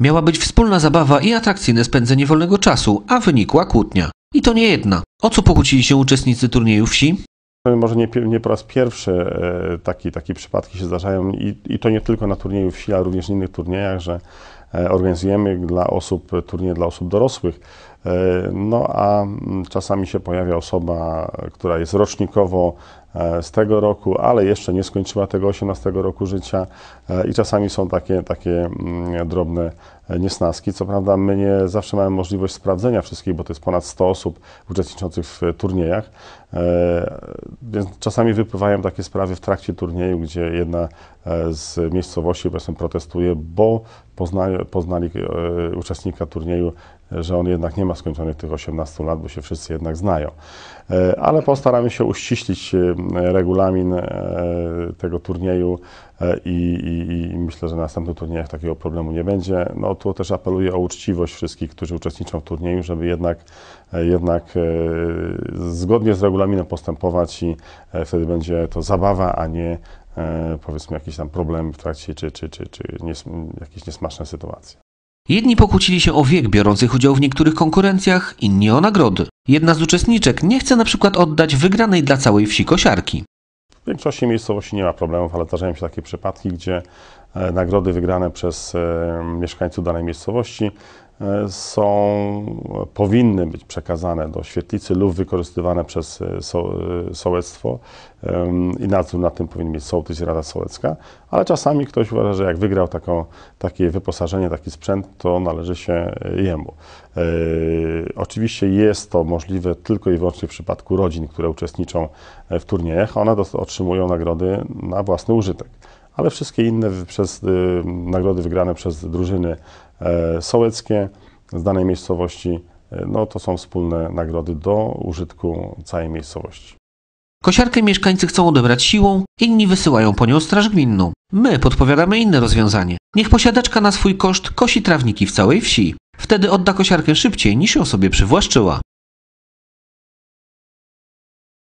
Miała być wspólna zabawa i atrakcyjne spędzenie wolnego czasu, a wynikła kłótnia. I to nie jedna. O co pokłócili się uczestnicy turnieju wsi? Może nie, nie po raz pierwszy e, taki, takie przypadki się zdarzają I, i to nie tylko na turnieju wsi, ale również w innych turniejach, że e, organizujemy dla osób turnieje dla osób dorosłych. E, no a mm, czasami się pojawia osoba, która jest rocznikowo e, z tego roku, ale jeszcze nie skończyła tego 18 roku życia e, i czasami są takie, takie mm, drobne niesnaski. Co prawda my nie zawsze mamy możliwość sprawdzenia wszystkich, bo to jest ponad 100 osób uczestniczących w turniejach, więc czasami wypływają takie sprawy w trakcie turnieju, gdzie jedna z miejscowości protestuje, bo poznali, poznali uczestnika turnieju że on jednak nie ma skończonych tych 18 lat, bo się wszyscy jednak znają. E, ale postaramy się uściślić e, regulamin e, tego turnieju i, i, i myślę, że na następnych turniejach takiego problemu nie będzie. No tu też apeluję o uczciwość wszystkich, którzy uczestniczą w turnieju, żeby jednak, jednak zgodnie z regulaminem postępować i wtedy będzie to zabawa, a nie powiedzmy jakiś tam problem w trakcie czy, czy, czy, czy nies jakieś niesmaczne sytuacje. Jedni pokłócili się o wiek biorących udział w niektórych konkurencjach, inni o nagrody. Jedna z uczestniczek nie chce na przykład oddać wygranej dla całej wsi kosiarki. W większości miejscowości nie ma problemów, ale zdarzają się takie przypadki, gdzie e, nagrody wygrane przez e, mieszkańców danej miejscowości E, są, powinny być przekazane do świetlicy lub wykorzystywane przez e, so, e, sołectwo i nadzór nad tym powinien mieć sołtys i Rada Sołecka, ale czasami ktoś uważa, że jak wygrał taką, takie wyposażenie, taki sprzęt, to należy się jemu. Oczywiście jest to możliwe tylko i wyłącznie w przypadku rodzin, które uczestniczą w turniejach, one otrzymują nagrody na własny użytek ale wszystkie inne przez y, nagrody wygrane przez drużyny e, sołeckie z danej miejscowości, e, no to są wspólne nagrody do użytku całej miejscowości. Kosiarkę mieszkańcy chcą odebrać siłą, inni wysyłają po nią straż gminną. My podpowiadamy inne rozwiązanie. Niech posiadaczka na swój koszt kosi trawniki w całej wsi. Wtedy odda kosiarkę szybciej niż ją sobie przywłaszczyła.